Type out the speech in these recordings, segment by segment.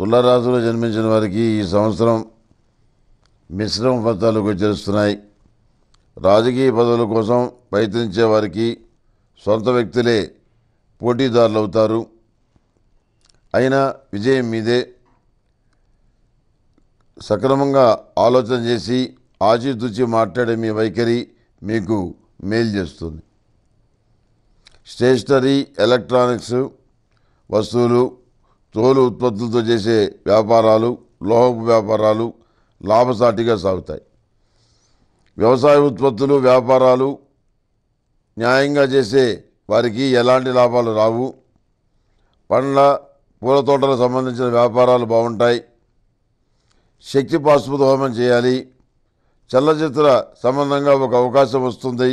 తులారాశిలో జన్మించిన వారికి ఈ సంవత్సరం మిశ్రమ ఫలితాలు గోచరిస్తున్నాయి రాజకీయ పదవుల కోసం ప్రయత్నించే వారికి సొంత వ్యక్తులే పోటీదారులు అవుతారు అయినా విజయం మీదే సక్రమంగా ఆలోచన చేసి ఆచితూచి మాట్లాడే మీ వైఖరి మీకు మేలు చేస్తుంది స్టేషనరీ ఎలక్ట్రానిక్స్ వస్తువులు తోలు ఉత్పత్తులతో చేసే వ్యాపారాలు లోహపు వ్యాపారాలు లాభసాటిగా సాగుతాయి వ్యవసాయ ఉత్పత్తులు వ్యాపారాలు న్యాయంగా చేసే వారికి ఎలాంటి లాభాలు రావు పండ్ల పూల తోటలకు సంబంధించిన వ్యాపారాలు బాగుంటాయి శక్తి పాశుపత హోమం చేయాలి చలనచిత్ర సంబంధంగా ఒక అవకాశం వస్తుంది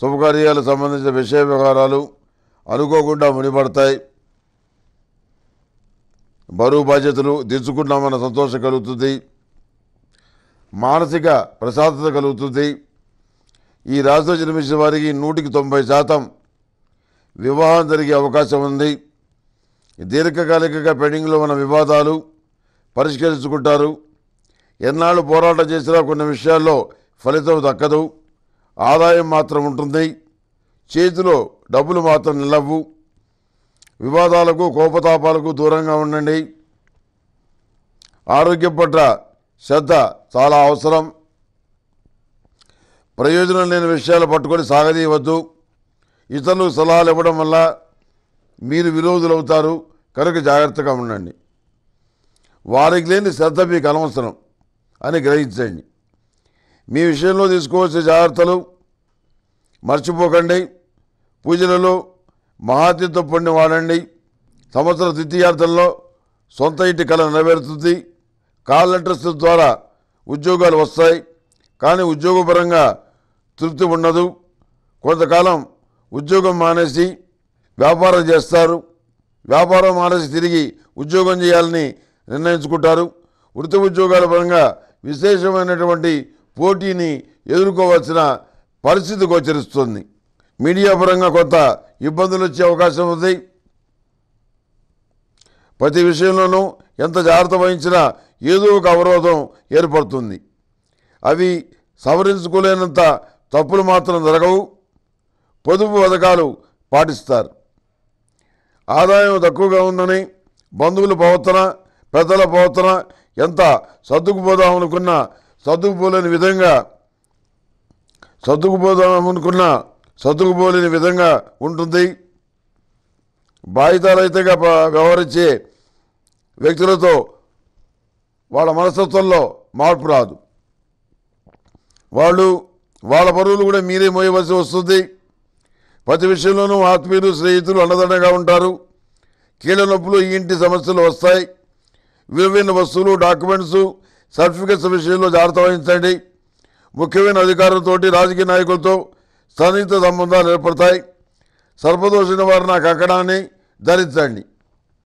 శుభకార్యాలకు సంబంధించిన విషయ వ్యవహారాలు అనుకోకుండా మునిపడతాయి బరువు బాధ్యతలు తెచ్చుకుంటామన్న సంతోషం కలుగుతుంది మానసిక ప్రశాంతత కలుగుతుంది ఈ రాశిలో జన్మించిన వారికి నూటికి తొంభై శాతం వివాహం జరిగే అవకాశం ఉంది దీర్ఘకాలికగా పెండింగ్లో ఉన్న వివాదాలు పరిష్కరించుకుంటారు ఎన్నాళ్ళు పోరాటం చేసినా కొన్ని విషయాల్లో ఫలితం దక్కదు ఆదాయం మాత్రం ఉంటుంది చేతిలో డబ్బులు మాత్రం నిలవ్వు వివాదాలకు కోపతాపాలకు దూరంగా ఉండండి ఆరోగ్యం పట్ల శ్రద్ధ చాలా అవసరం ప్రయోజనం లేని విషయాలు పట్టుకొని సాగదీయవద్దు ఇతరులకు సలహాలు ఇవ్వడం వల్ల మీరు విరోధులవుతారు కనుక జాగ్రత్తగా ఉండండి వారికి లేని శ్రద్ధ మీకు అనవసరం అని గ్రహించండి మీ విషయంలో తీసుకోవాల్సిన జాగ్రత్తలు మర్చిపోకండి పూజలలో మహాతితో పొండి వాడండి సంవత్సర ద్వితీయార్థంలో సొంత ఇంటి కళ నెరవేరుతుంది లెటర్స్ ద్వారా ఉద్యోగాలు వస్తాయి కానీ ఉద్యోగపరంగా తృప్తి ఉండదు కొంతకాలం ఉద్యోగం మానేసి వ్యాపారం చేస్తారు వ్యాపారం మానేసి తిరిగి ఉద్యోగం చేయాలని నిర్ణయించుకుంటారు వృత్తి ఉద్యోగాల పరంగా విశేషమైనటువంటి పోటీని ఎదుర్కోవాల్సిన పరిస్థితి గోచరిస్తుంది మీడియా పరంగా కొంత ఇబ్బందులు వచ్చే అవకాశం ఉంది ప్రతి విషయంలోనూ ఎంత జాగ్రత్త వహించినా ఏదో ఒక అవరోధం ఏర్పడుతుంది అవి సవరించుకోలేనంత తప్పులు మాత్రం జరగవు పొదుపు పథకాలు పాటిస్తారు ఆదాయం తక్కువగా ఉందని బంధువుల పోవతన పెద్దల పోవతన ఎంత సర్దుకుపోదామనుకున్నా సర్దుకుపోలేని విధంగా సర్దుకుపోదామనుకున్నా సర్దుకుపోలేని విధంగా ఉంటుంది బాధ్యతారహితంగా వ్యవహరించే వ్యక్తులతో వాళ్ళ మనస్తత్వంలో మార్పు రాదు వాళ్ళు వాళ్ళ పరువులు కూడా మీరే మోయవలసి వస్తుంది ప్రతి విషయంలోనూ ఆత్మీయులు స్నేహితులు అండదండగా ఉంటారు కీళ్ళ నొప్పులు ఈ ఇంటి సమస్యలు వస్తాయి విలువైన వస్తువులు డాక్యుమెంట్స్ సర్టిఫికెట్స్ విషయంలో జాగ్రత్త వహించండి ముఖ్యమైన అధికారులతోటి రాజకీయ నాయకులతో సన్నిహిత సంబంధాలు ఏర్పడతాయి సర్పదోషిన వారు నాకు అక్కడాన్ని ధరించండి